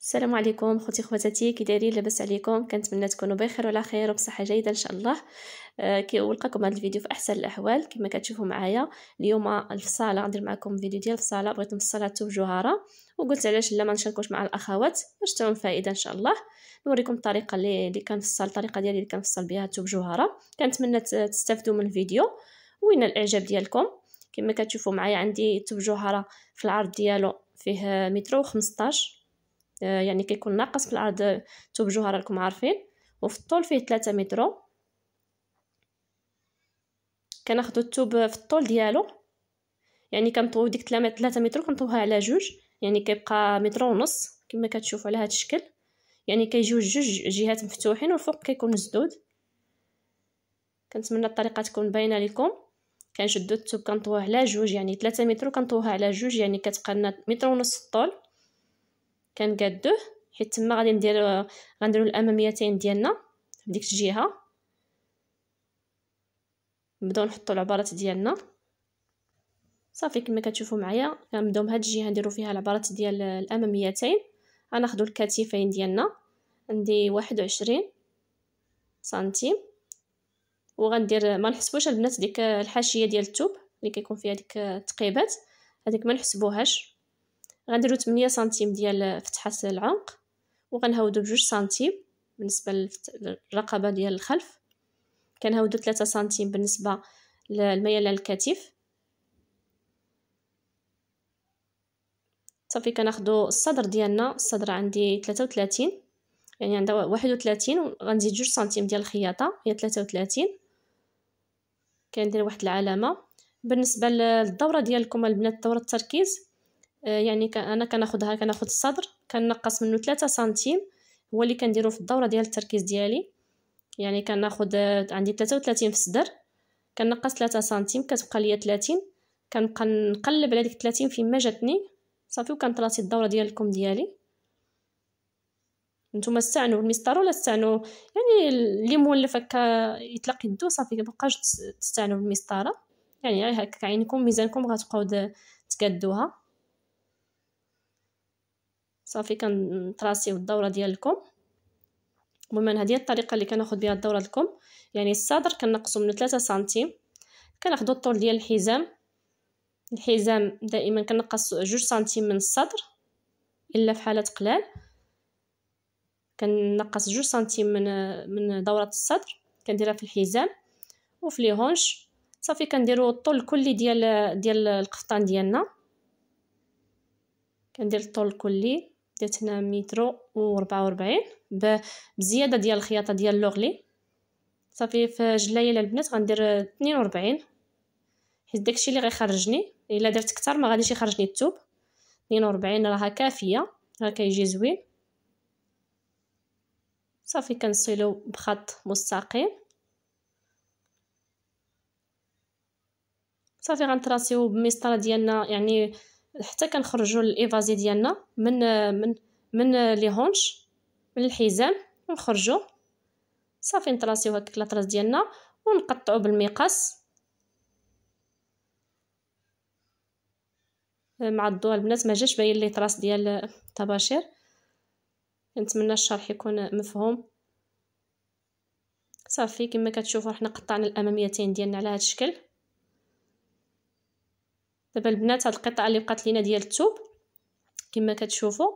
السلام عليكم خوتي خواتاتي كي دايرين لاباس عليكم كنتمنى تكونوا بخير وعلى خير وبصحه جيده ان شاء الله آه، كي ولقاكم هذا الفيديو في احسن الاحوال كما كتشوفوا معايا اليوم الفصاله غندير معكم فيديو ديال الفصاله بغيت نفصلها الثوب جوهره وقلت علاش لا ما نشاركوش مع الاخوات باش تكون فائده ان شاء الله نوريكم الطريقه اللي اللي كنفصل الطريقه ديالي اللي كنفصل بها الثوب جوهره كنتمنى تستافدوا من الفيديو وين الاعجاب ديالكم كما كتشوفوا معايا عندي الثوب جوهره في العرض ديالو فيه مترو 15 آه، يعني كيكون ناقص في العرض آه، توب جوهر راكم عارفين وفي الطول فيه 3 مترو كناخذ التوب في الطول ديالو يعني كنطويو ديك 3 متر كنطويها على جوج يعني كيبقى متر ونص كما كتشوفوا على هذا الشكل يعني كيجيو جوج جهات مفتوحين والفوق كيكون مسدود كنتمنى الطريقه تكون باينه لكم كنشدو التوب كنطويه على جوج يعني 3 متر كنطويها على جوج يعني كتبقى لنا متر ونص الطول كنقادوه حيت تما غادي ندير غنديرو الاماميتين ديالنا ديك الجهه نبداو نحطو العبارات ديالنا صافي كما كتشوفوا معايا غنبداو بهاد الجهه نديرو فيها العبارات ديال الاماميتين غناخدو الكتفين ديالنا عندي واحد وعشرين سنتيم وغندير ما نحسبوش البنات ديك الحاشيه ديال الثوب اللي كيكون فيها ديك التقيبات هذيك ما نحسبوهاش غنديرو 8 سنتيم ديال فتحه العنق وغنهودو بجوج سنتيم بالنسبه للرقبه ديال الخلف كنهودو 3 سنتيم بالنسبه للميل الكتف صافي كناخدو الصدر ديالنا الصدر عندي 33 يعني عندها 31 وغنزيد جوج سنتيم ديال الخياطه هي 33 كندير واحد العلامه بالنسبه للدوره ديالكم البنات دوره التركيز آه، يعني انا كناخدها كناخد الصدر كنقص منه 3 سنتيم هو اللي كنديرو في الدوره ديال التركيز ديالي يعني كناخد آه، عندي 33 في الصدر كنقص 3 سنتيم كتبقى ليا 30 كنبقى نقلب على ديك 30 ما جاتني صافي وكنطلاسي الدوره ديالكم ديالي نتوما استعنوا بالمسطره ولا استعنوا يعني اللي مولف هكا يطلق يدو صافي مابقاش تستعنوا بالمسطره يعني غير هكا عينكم ميزانكم غتبقاو تقادوها صافي كنطراسيو الدوره ديالكم المهم هذه هي الطريقه اللي كناخذ بها الدوره لكم يعني الصدر كنقصو من 3 سنتيم كناخذوا الطول ديال الحزام الحزام دائما كنقص 2 سنتيم من الصدر الا في حاله قلال كنقص 2 سنتيم من من دوره الصدر كنديرها في الحزام وفي لي هونش صافي كنديروا الطول الكلي ديال ديال القفطان ديالنا كندير الطول الكلي درتنا مترو وربعة وربعين بزيادة ديال الخياطة ديال لوغلي صافي في جلاية البنات غندير اثنين وربعين حيت داكشي اللي غيخرجني الا درت كتر ما غاديش يخرجني تنين اثنين وربعين راها كافية راه كيجي زوين صافي كنصيلو بخط مستقيم صافي غنتراسيو بالمسطرة ديالنا يعني حتى كنخرجوا الايفازي ديالنا من من من لي هونش من الحزام ونخرجوا صافي نطراسيو هكاك لاطراس ديالنا ونقطعوا بالمقص أه، مع الضوء البنات ما جاش باين لي طراس ديال الطباشير كنتمنى الشرح يكون مفهوم صافي كما كتشوفوا حنا قطعنا الاماميتين ديالنا على هذا الشكل دابا البنات هاد القطعه اللي بقات لينا ديال الثوب كما كتشوفوا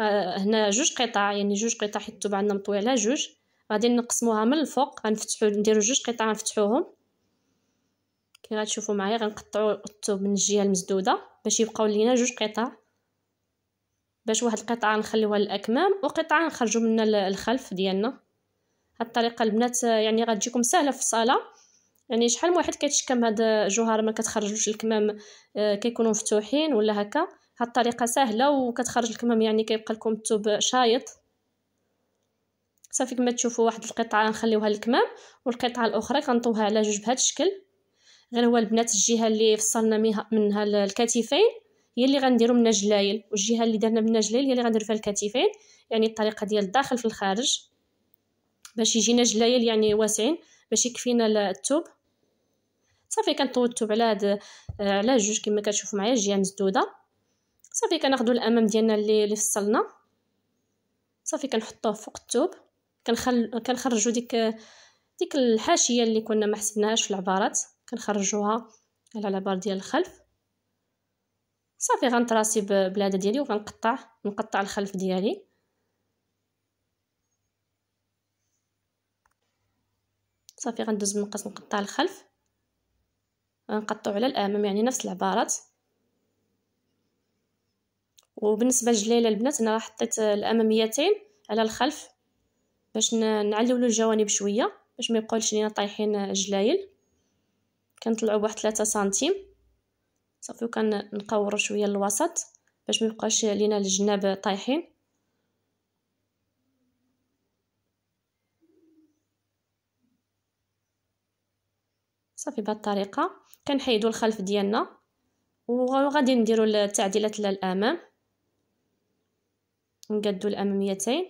آه، هنا جوج قطع يعني جوج قطع حيت الثوب عندنا مطوي على جوج غادي نقسموها من الفوق غنفتحو نديرو جوج قطع غنفتحوهم كي غتشوفوا معايا غنقطعو الثوب من الجهه المسدوده باش يبقاو لينا جوج قطع باش واحد القطعه نخليوها للاكمام وقطعه نخرجوا منها الخلف ديالنا هاد الطريقه البنات آه، يعني غتجيكم سهله في الصاله يعني شحال من واحد كيتشكم هاد الجوهر ما كتخرجوش الكمام آه، كيكونوا مفتوحين ولا هكا هاد الطريقه سهله وكتخرج الكمام يعني كيبقى لكم الثوب شايط صافي كما تشوفوا واحد القطعه نخليوها للكمام والقطعه الاخرى كنطوها على جوج بهذا الشكل غير هو البنات الجهه اللي فصلنا منها الكتفين هي اللي غنديرو منها جلايل والجهه اللي درنا منها جلايل هي اللي غندير فيها الكتفين يعني الطريقه ديال الداخل في الخارج باش يجينا جلايل يعني واسعين باش يكفينا الثوب صافي كنطوي الثوب على هاد آه، على جوج كما كتشوفو معايا الجهه مسدوده صافي كناخذوا الامام ديالنا اللي اللي فصلنا صافي كنحطوه فوق الثوب كنخل كنخرجوا ديك ديك الحاشيه اللي كنا ما حسبناهاش في العبارات كنخرجوها على العبار ديال الخلف صافي غنتراسي بلاده ديالي وغنقطع نقطع الخلف ديالي صافي غندوز المقص نقطع الخلف نقطعو على الامام يعني نفس العبارات وبالنسبه للجليله البنات انا راه حطيت الاماميتين على الخلف باش نعلولو الجوانب شويه باش ما يبقاولش لينا طايحين الجلايل كنطلعو بواحد 3 سنتيم صافي وكنقورو شويه الوسط باش ما يبقاش لينا الجناب طايحين صافي بهذه الطريقه كنحيدو الخلف ديالنا وغادي نديرو التعديلات للامام نقادو الاماميتين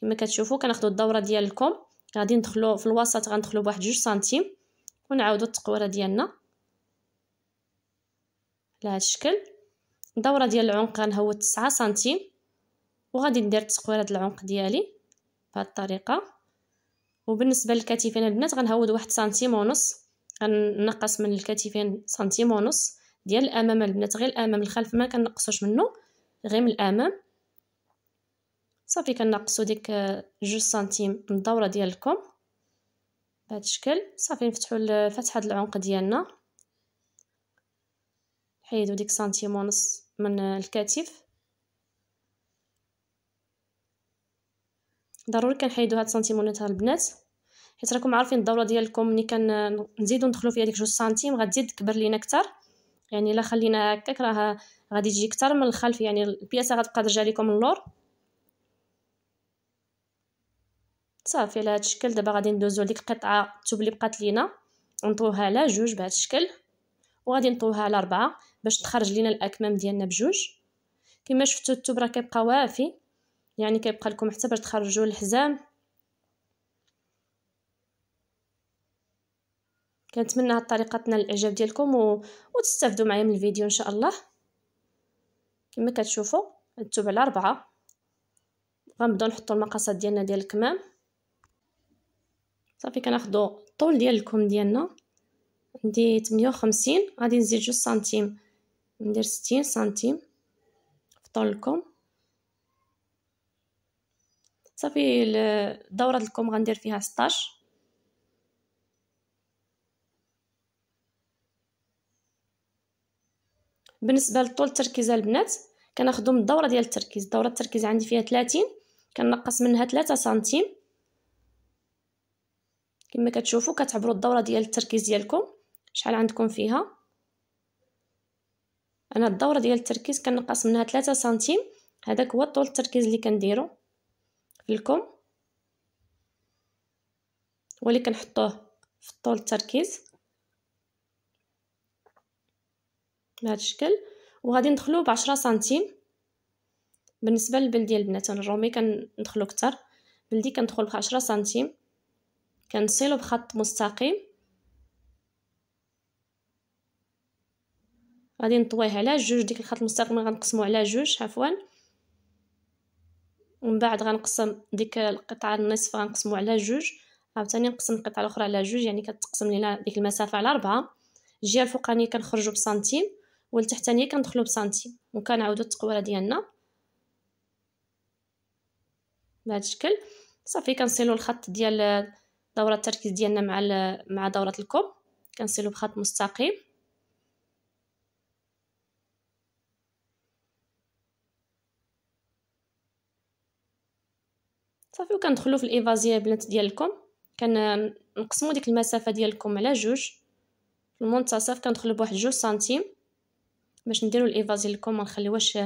كما كتشوفوا كناخذوا الدوره ديالكم غادي ندخلو في الوسط غندخلو بواحد جوج سنتيم ونعاودوا التقويره ديالنا على الشكل الدوره ديال العنق غنهوت 9 سنتيم وغادي ندير التقويره ديال العنق ديالي بهذه الطريقه وبالنسبه للكتفين البنات غنهود واحد سنتيم ونص غنقص من الكتفين سنتيم ونص ديال الامام البنات غير الامام الخلف ما كنقصوش منه غير من الامام صافي كنقصو ديك آه، جوج سنتيم من الدوره ديالكم بهذا الشكل صافي نفتحوا ديال العنق ديالنا نحيدو ديك سنتيم ونص من الكتف ضروري كنحيدو هاد سنتيمونات هاد البنات حيت راكم عارفين الدوره ديالكم ملي كنزيدو ندخلو فيها ديك جوج سنتيم غتزيد تكبر لينا كتر يعني الا خلينا هكاك راه غادي تجي كتر من الخلف يعني البياسه غتبقى ترجع ليكم اللور صافي على هاد الشكل دابا غادي ندوزو لديك القطعه الثوب اللي بقات لينا نطوها على جوج بهاد الشكل وغادي نطوها على ربعة باش تخرج لينا الاكمام ديالنا بجوج كما شفتو الثوب راه كيبقى وافي يعني كيبقى لكم حتى باش تخرجوا الحزام كنتمنى هاد تنال الاعجاب ديالكم و... وتستافدوا معايا من الفيديو ان شاء الله كما كتشوفوا الثوب على ربعة غنبداو نحطو المقاسات ديالنا ديال الكمام صافي كناخدو الطول ديال الكم ديالنا عندي 58 غادي نزيد جوج سنتيم ندير 60 سنتيم في طول الكم صافي الدوره الكم غندير فيها 16 بالنسبه للطول التركيز البنات كناخذوا من الدوره ديال التركيز الدوره التركيز عندي فيها 30 كنقص منها 3 سنتيم كما كتشوفوا كتعبروا الدوره ديال التركيز ديالكم شحال عندكم فيها انا الدوره ديال التركيز كنقص منها 3 سنتيم هذاك هو طول التركيز اللي كنديرو لكم واللي كنحطوه في طول التركيز بهذا الشكل وغادي ندخلو بعشرة سنتيم بالنسبه للبل ديال البنات انا الرومي كندخلو اكثر بلدي كندخل 10 سنتيم كنصيلو بخط مستقيم غادي نطويه على جوج ديك الخط المستقيم غنقسمو على جوج عفوا ومن بعد غنقسم ديك القطعه النصف غنقسمو على جوج عاوتاني نقسم القطعه الاخرى على جوج يعني كتقسم لينا ديك المسافه على أربعة الجهه الفوقانيه كنخرجو بسنتيم والتحتانيه كندخلو بسنتيم وكنعاودو التقويره ديالنا بهذا الشكل صافي كنسيلو الخط ديال دوره التركيز ديالنا مع مع دوره الكوب كنسيلو بخط مستقيم صافي وكندخلوا في الايفازيابلات ديالكم كنقسموا ديك المسافه ديالكم على جوج في المنتصف كندخلوا بواحد جوج سنتيم باش نديروا الايفازي لكم ما نخليوهاش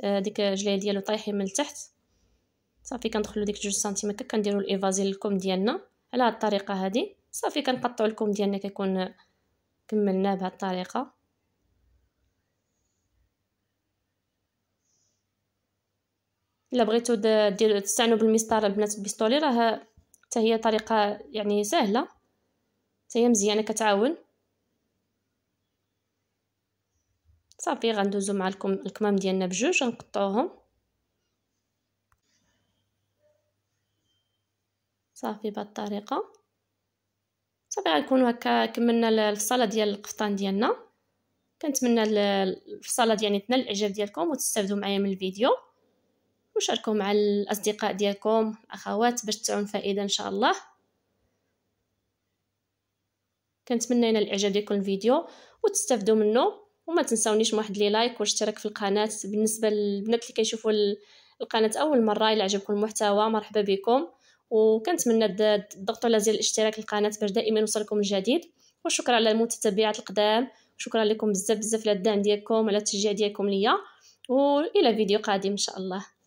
آه، ديك الجلايه ديالو طايحين من التحت صافي كندخلوا ديك جوج سنتيم هكا كنديروا الايفازي لكم ديالنا على هاد الطريقه هذه صافي كنقطعوا لكم ديالنا كيكون كملناه بهاد الطريقه الا بغيتو ديرو تستعنوا بالمسطره البنات البيستولي راه حتى هي طريقه يعني سهله حتى هي مزيانه كتعاون صافي غندوزو مع الكمام ديالنا بجوج غنقطعوهم صافي بهاد الطريقه صافي غنكونوا هكا كملنا الفصاله ديال القفطان ديالنا كنتمنى الفصاله ديالي تنال الاعجاب ديالكم وتستافدوا معايا من الفيديو وشاركوا مع الأصدقاء ديالكم أخوات باش تعون فائدة إن شاء الله كنتمنى ينال الاعجاب ديالكم الفيديو وتستافدوا منه وما تنساونيش واحد لي لايك واشتراك في القناه بالنسبه للبنات اللي كيشوفوا القناه اول مره الا عجبكم المحتوى مرحبا بكم وكنتمنى تضغطوا على زر الاشتراك القناه باش دائما يوصلكم الجديد وشكرا على المتتبعات القدام شكرا لكم بزاف بزاف على الدعم ديالكم على التشجيع ديالكم ليا والى فيديو قادم ان شاء الله